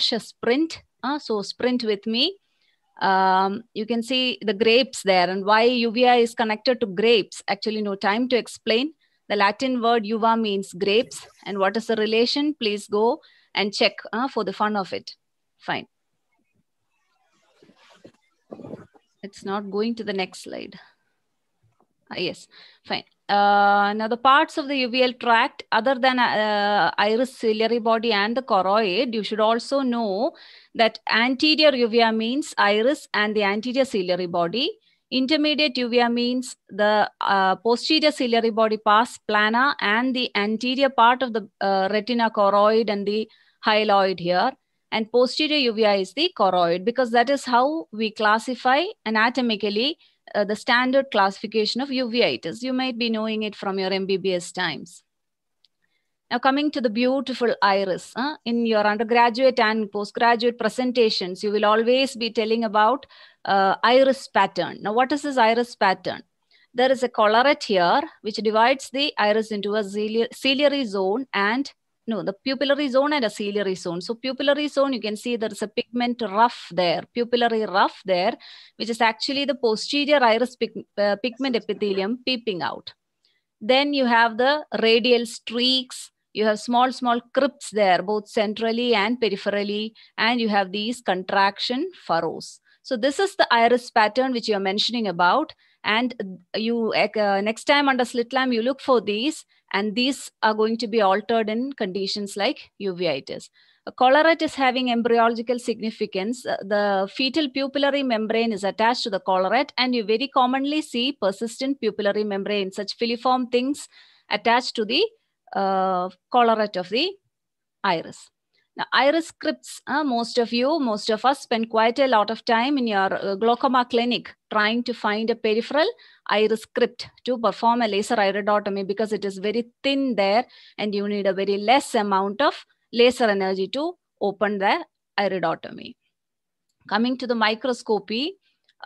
dash a sprint. Uh, so sprint with me. Um, you can see the grapes there and why UVI is connected to grapes. Actually, no time to explain. The Latin word uva means grapes. And what is the relation? Please go and check uh, for the fun of it. Fine. It's not going to the next slide. Uh, yes, fine. Uh, now the parts of the uveal tract other than uh, iris ciliary body and the choroid you should also know that anterior uvea means iris and the anterior ciliary body intermediate uvea means the uh, posterior ciliary body pars plana and the anterior part of the uh, retina choroid and the hyaloid here and posterior uvea is the choroid because that is how we classify anatomically uh, the standard classification of uveitis. You might be knowing it from your MBBS times. Now coming to the beautiful iris, uh, in your undergraduate and postgraduate presentations, you will always be telling about uh, iris pattern. Now what is this iris pattern? There is a collarette here which divides the iris into a ciliary zone and no, the pupillary zone and a ciliary zone. So pupillary zone, you can see there is a pigment rough there, pupillary rough there, which is actually the posterior iris pig, uh, pigment epithelium peeping out. Then you have the radial streaks, you have small, small crypts there, both centrally and peripherally, and you have these contraction furrows. So this is the iris pattern which you are mentioning about. And you uh, next time under slit lamp, you look for these and these are going to be altered in conditions like uveitis. A collarette is having embryological significance. Uh, the fetal pupillary membrane is attached to the collarette, and you very commonly see persistent pupillary membrane, such filiform things attached to the uh, of the iris. Now, iris scripts, uh, most of you, most of us spend quite a lot of time in your uh, glaucoma clinic trying to find a peripheral iris script to perform a laser iridotomy because it is very thin there and you need a very less amount of laser energy to open the iridotomy. Coming to the microscopy,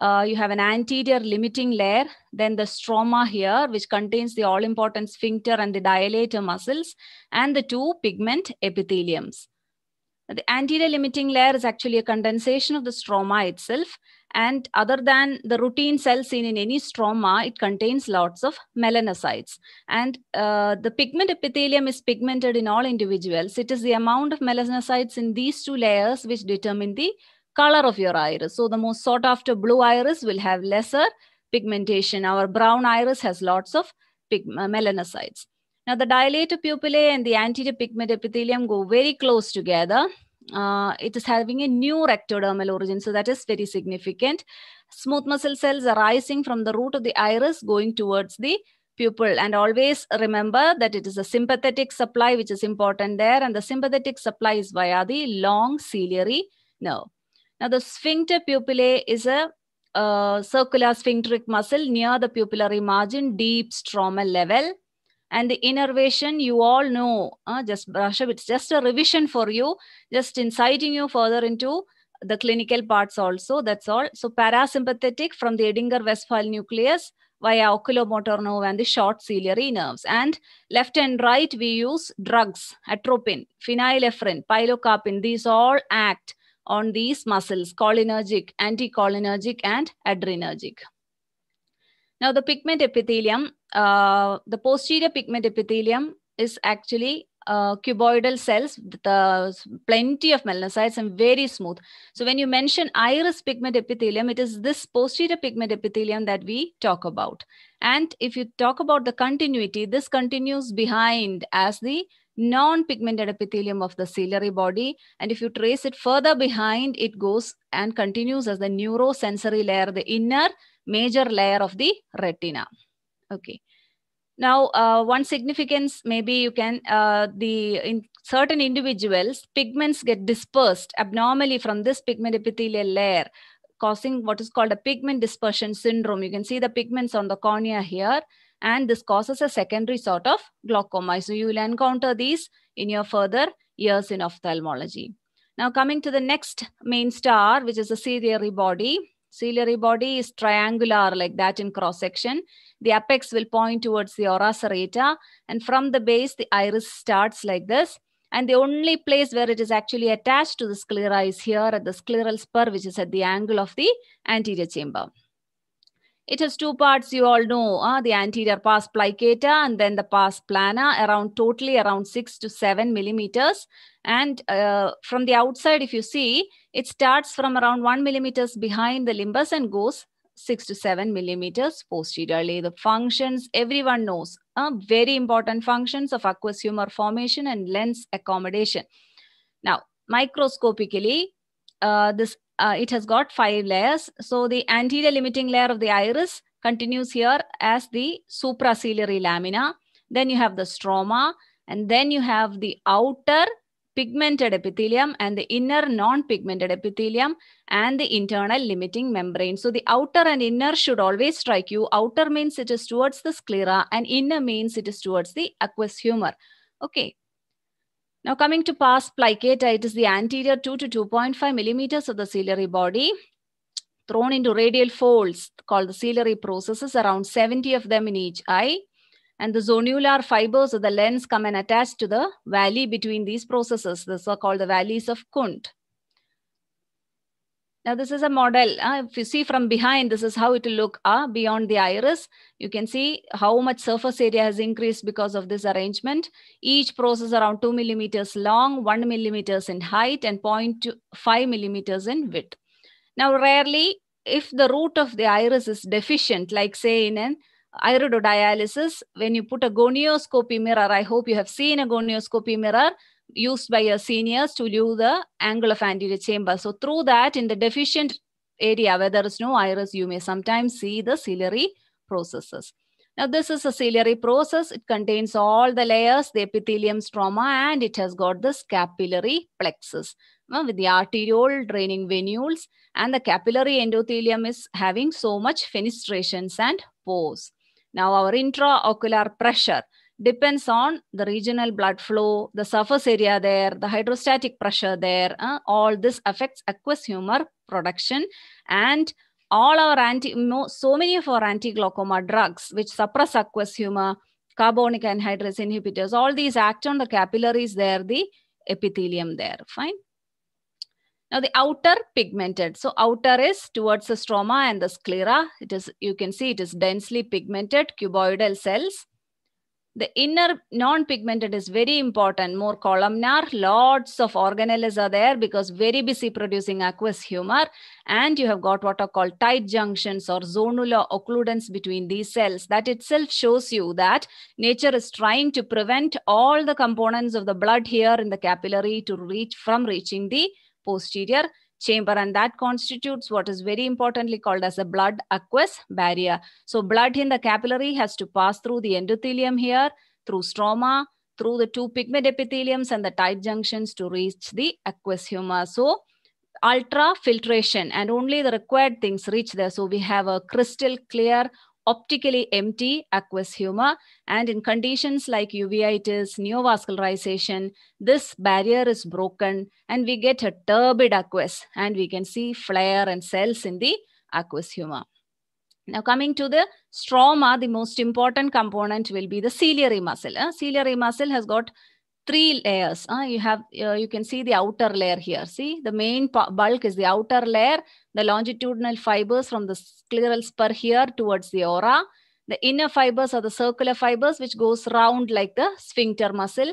uh, you have an anterior limiting layer, then the stroma here, which contains the all-important sphincter and the dilator muscles, and the two pigment epitheliums. The anterior limiting layer is actually a condensation of the stroma itself. And other than the routine cell seen in any stroma, it contains lots of melanocytes. And uh, the pigment epithelium is pigmented in all individuals. It is the amount of melanocytes in these two layers which determine the color of your iris. So the most sought after blue iris will have lesser pigmentation. Our brown iris has lots of uh, melanocytes. Now, the dilator pupillae and the anterior pigment epithelium go very close together. Uh, it is having a new rectodermal origin, so that is very significant. Smooth muscle cells arising from the root of the iris going towards the pupil. And always remember that it is a sympathetic supply which is important there, and the sympathetic supply is via the long ciliary nerve. Now, the sphincter pupillae is a uh, circular sphincteric muscle near the pupillary margin, deep stromal level and the innervation you all know uh, just brush uh, up it's just a revision for you just inciting you further into the clinical parts also that's all so parasympathetic from the edinger westphal nucleus via oculomotor nerve and the short ciliary nerves and left and right we use drugs atropine phenylephrine pilocarpine these all act on these muscles cholinergic anticholinergic and adrenergic now the pigment epithelium, uh, the posterior pigment epithelium is actually uh, cuboidal cells with uh, plenty of melanocytes and very smooth. So when you mention iris pigment epithelium, it is this posterior pigment epithelium that we talk about. And if you talk about the continuity, this continues behind as the non-pigmented epithelium of the ciliary body. And if you trace it further behind, it goes and continues as the neurosensory layer, the inner major layer of the retina. Okay. Now, uh, one significance maybe you can, uh, the in certain individuals, pigments get dispersed abnormally from this pigment epithelial layer, causing what is called a pigment dispersion syndrome. You can see the pigments on the cornea here, and this causes a secondary sort of glaucoma. So you will encounter these in your further years in ophthalmology. Now coming to the next main star, which is the ciliary body ciliary body is triangular like that in cross section. The apex will point towards the ora serrata and from the base the iris starts like this. And the only place where it is actually attached to the sclera is here at the scleral spur which is at the angle of the anterior chamber. It has two parts, you all know, uh, the anterior pars plicata and then the pars plana, around totally around 6 to 7 millimeters. And uh, from the outside, if you see, it starts from around 1 millimeters behind the limbus and goes 6 to 7 millimeters posteriorly. The functions, everyone knows, uh, very important functions of aqueous humor formation and lens accommodation. Now, microscopically, uh, this uh, it has got five layers. So the anterior limiting layer of the iris continues here as the supraciliary lamina. Then you have the stroma and then you have the outer pigmented epithelium and the inner non-pigmented epithelium and the internal limiting membrane. So the outer and inner should always strike you. Outer means it is towards the sclera and inner means it is towards the aqueous humor. Okay. Now coming to pars plicata, it is the anterior 2 to 2.5 millimeters of the ciliary body thrown into radial folds called the ciliary processes, around 70 of them in each eye. And the zonular fibers of the lens come and attach to the valley between these processes. These are called the valleys of Kunt. Now this is a model. Uh, if you see from behind, this is how it will look uh, beyond the iris. You can see how much surface area has increased because of this arrangement. Each process around 2 millimeters long, 1 millimeters in height and 0.5 millimeters in width. Now rarely, if the root of the iris is deficient, like say in an iridodialysis, when you put a gonioscopy mirror, I hope you have seen a gonioscopy mirror, used by your seniors to do the angle of anterior chamber. So through that, in the deficient area where there is no iris, you may sometimes see the ciliary processes. Now this is a ciliary process. It contains all the layers, the epithelium stroma, and it has got the capillary plexus well, with the arteriole draining venules and the capillary endothelium is having so much fenestrations and pores. Now our intraocular pressure depends on the regional blood flow, the surface area there, the hydrostatic pressure there. Uh, all this affects aqueous humor production and all our anti, so many of our anti-glaucoma drugs which suppress aqueous humor, carbonic anhydrase inhibitors, all these act on the capillaries there, the epithelium there, fine. Now the outer pigmented. So outer is towards the stroma and the sclera. It is, you can see it is densely pigmented cuboidal cells the inner non-pigmented is very important more columnar lots of organelles are there because very busy producing aqueous humor and you have got what are called tight junctions or zonular occludence between these cells that itself shows you that nature is trying to prevent all the components of the blood here in the capillary to reach from reaching the posterior chamber and that constitutes what is very importantly called as a blood aqueous barrier. So blood in the capillary has to pass through the endothelium here, through stroma, through the two pigment epitheliums and the tight junctions to reach the aqueous humor. So ultra filtration and only the required things reach there. So we have a crystal clear optically empty aqueous humor. And in conditions like uveitis, neovascularization, this barrier is broken and we get a turbid aqueous and we can see flare and cells in the aqueous humor. Now coming to the stroma, the most important component will be the ciliary muscle. Uh, ciliary muscle has got three layers. Uh, you have uh, you can see the outer layer here. See the main bulk is the outer layer, the longitudinal fibers from the scleral spur here towards the aura. The inner fibers are the circular fibers which goes round like the sphincter muscle,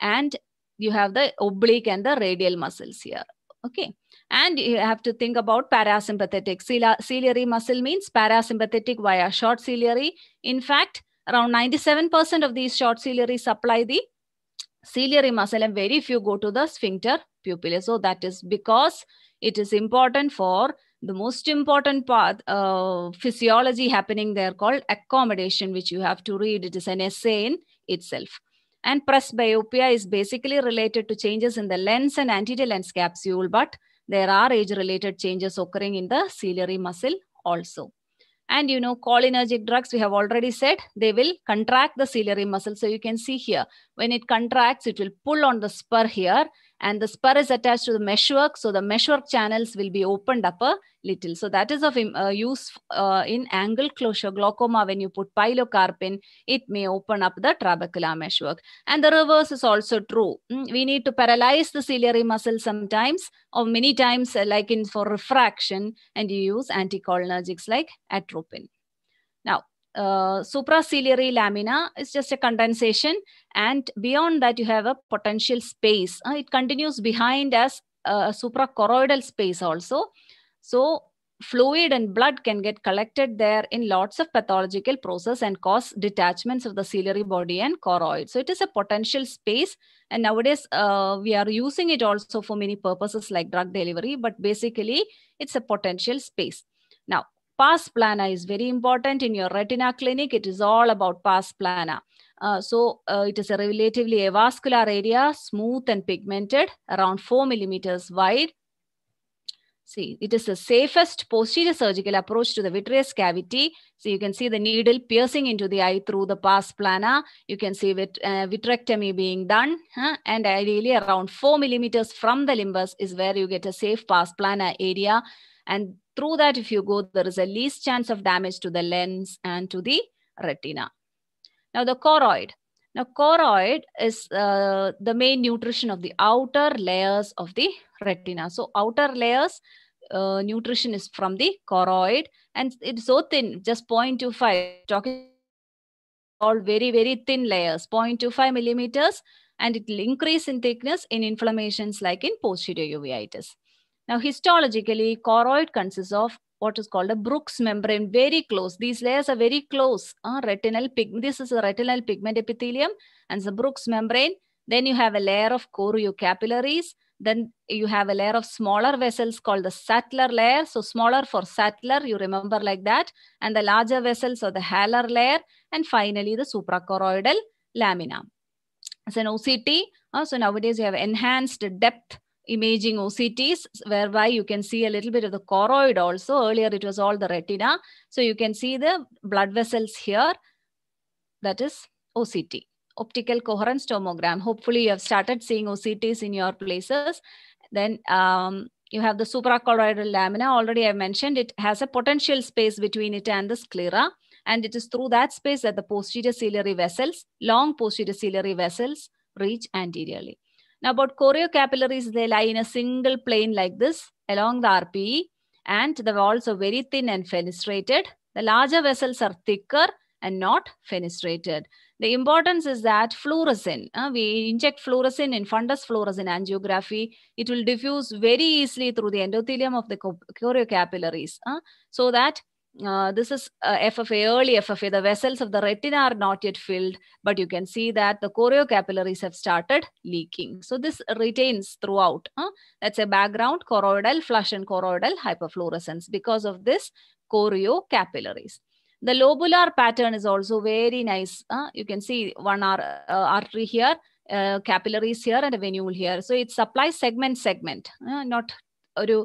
and you have the oblique and the radial muscles here. Okay, and you have to think about parasympathetic ciliary muscle means parasympathetic via short ciliary. In fact, around 97% of these short ciliary supply the ciliary muscle and very few go to the sphincter pupillae. So that is because it is important for the most important part uh, physiology happening there called accommodation which you have to read. It is an essay in itself. And presbyopia is basically related to changes in the lens and anterior lens capsule but there are age related changes occurring in the ciliary muscle also. And you know, cholinergic drugs, we have already said, they will contract the ciliary muscle. So you can see here, when it contracts, it will pull on the spur here and the spur is attached to the meshwork. So the meshwork channels will be opened up a little. So that is of uh, use uh, in angle closure glaucoma. When you put pilocarpin, it may open up the trabecular meshwork. And the reverse is also true. Mm, we need to paralyze the ciliary muscle sometimes or many times uh, like in for refraction and you use anticholinergics like atropine. Now, uh, supraciliary lamina is just a condensation and beyond that you have a potential space uh, it continues behind as a suprachoroidal space also so fluid and blood can get collected there in lots of pathological process and cause detachments of the ciliary body and choroid so it is a potential space and nowadays uh, we are using it also for many purposes like drug delivery but basically it's a potential space Pass plana is very important in your retina clinic. It is all about pass plana. Uh, so uh, it is a relatively avascular area, smooth and pigmented, around 4 millimeters wide. See, it is the safest posterior surgical approach to the vitreous cavity. So you can see the needle piercing into the eye through the pars plana. You can see vit uh, vitrectomy being done. Huh? And ideally around 4 millimeters from the limbus is where you get a safe pars plana area. And through that if you go, there is a least chance of damage to the lens and to the retina. Now the choroid. Now choroid is uh, the main nutrition of the outer layers of the retina. So outer layers uh, nutrition is from the choroid and it's so thin, just 0.25, talking all very, very thin layers, 0.25 millimeters and it will increase in thickness in inflammations like in posterior uveitis. Now, histologically, choroid consists of what is called a Brooks membrane, very close. These layers are very close. Uh, retinal pig this is a retinal pigment epithelium and the Brooks membrane. Then you have a layer of choriocapillaries. Then you have a layer of smaller vessels called the Sattler layer. So smaller for Sattler, you remember like that. And the larger vessels are the Haller layer. And finally, the suprachoroidal lamina. As an OCT, uh, so nowadays you have enhanced depth imaging OCTs whereby you can see a little bit of the choroid also. Earlier it was all the retina. So you can see the blood vessels here. That is OCT, optical coherence tomogram. Hopefully you have started seeing OCTs in your places. Then um, you have the suprachoroidal lamina. Already I mentioned it has a potential space between it and the sclera. And it is through that space that the posterior ciliary vessels, long posterior ciliary vessels reach anteriorly. Now about choriocapillaries, they lie in a single plane like this along the RPE and the walls are very thin and fenestrated. The larger vessels are thicker and not fenestrated. The importance is that fluorescein, uh, we inject fluorescein in fundus fluorescein angiography. It will diffuse very easily through the endothelium of the choriocapillaries uh, so that uh, this is uh, FFA, early FFA. The vessels of the retina are not yet filled, but you can see that the capillaries have started leaking. So this retains throughout. Huh? That's a background choroidal flush and choroidal hyperfluorescence because of this capillaries. The lobular pattern is also very nice. You can see one ar uh, artery here, uh, capillaries here and a venule here. So it supplies segment segment, not ഒരു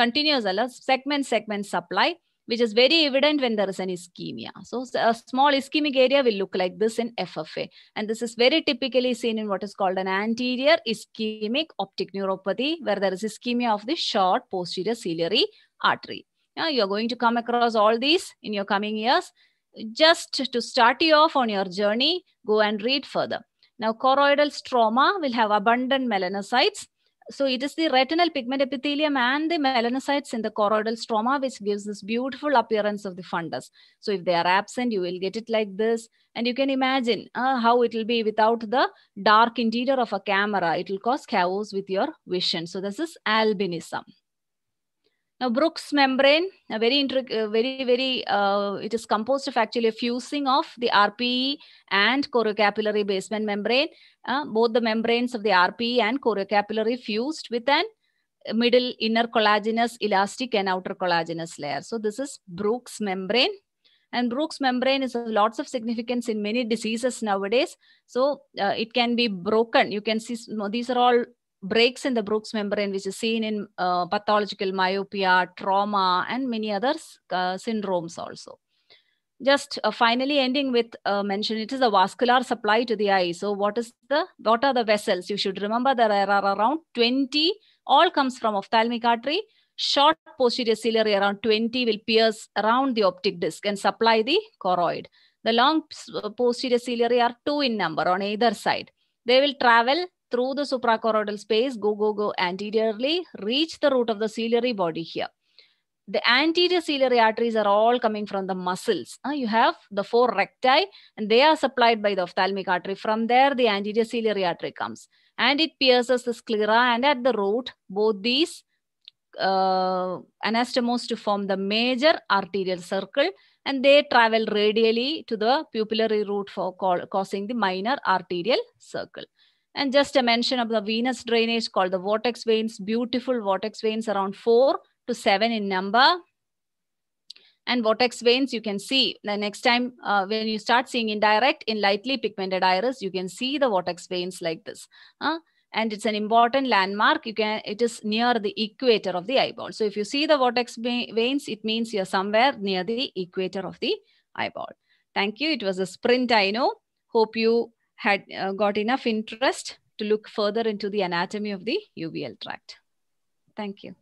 continuous. അല്ല segment segment supply which is very evident when there is an ischemia. So a small ischemic area will look like this in FFA. And this is very typically seen in what is called an anterior ischemic optic neuropathy, where there is ischemia of the short posterior ciliary artery. Now you're going to come across all these in your coming years. Just to start you off on your journey, go and read further. Now, choroidal stroma will have abundant melanocytes so it is the retinal pigment epithelium and the melanocytes in the choroidal stroma, which gives this beautiful appearance of the fundus. So if they are absent, you will get it like this. And you can imagine uh, how it will be without the dark interior of a camera. It will cause chaos with your vision. So this is albinism. Now, Brooks membrane, a very, very, very, uh, it is composed of actually a fusing of the RPE and choriocapillary basement membrane. Uh, both the membranes of the RPE and choriocapillary fused with an middle inner collagenous elastic and outer collagenous layer. So this is Brooks membrane. And Brooks membrane is of lots of significance in many diseases nowadays. So uh, it can be broken. You can see these are all breaks in the Brooks membrane, which is seen in uh, pathological myopia, trauma, and many other uh, syndromes also. Just uh, finally ending with uh, mention, it is the vascular supply to the eye. So what is the, what are the vessels? You should remember there are around 20, all comes from ophthalmic artery. Short posterior ciliary around 20 will pierce around the optic disc and supply the choroid. The long uh, posterior ciliary are two in number on either side. They will travel through the supracoroidal space, go, go, go anteriorly, reach the root of the ciliary body here. The anterior ciliary arteries are all coming from the muscles. Uh, you have the four recti and they are supplied by the ophthalmic artery. From there, the anterior ciliary artery comes and it pierces the sclera and at the root, both these uh, anastomose to form the major arterial circle and they travel radially to the pupillary root for causing the minor arterial circle. And just a mention of the venous drainage called the vortex veins, beautiful vortex veins around four to seven in number. And vortex veins, you can see the next time uh, when you start seeing indirect in lightly pigmented iris, you can see the vortex veins like this. Huh? and it's an important landmark. You can it is near the equator of the eyeball. So if you see the vortex veins, it means you're somewhere near the equator of the eyeball. Thank you. It was a sprint, I know. Hope you had uh, got enough interest to look further into the anatomy of the uvl tract. Thank you.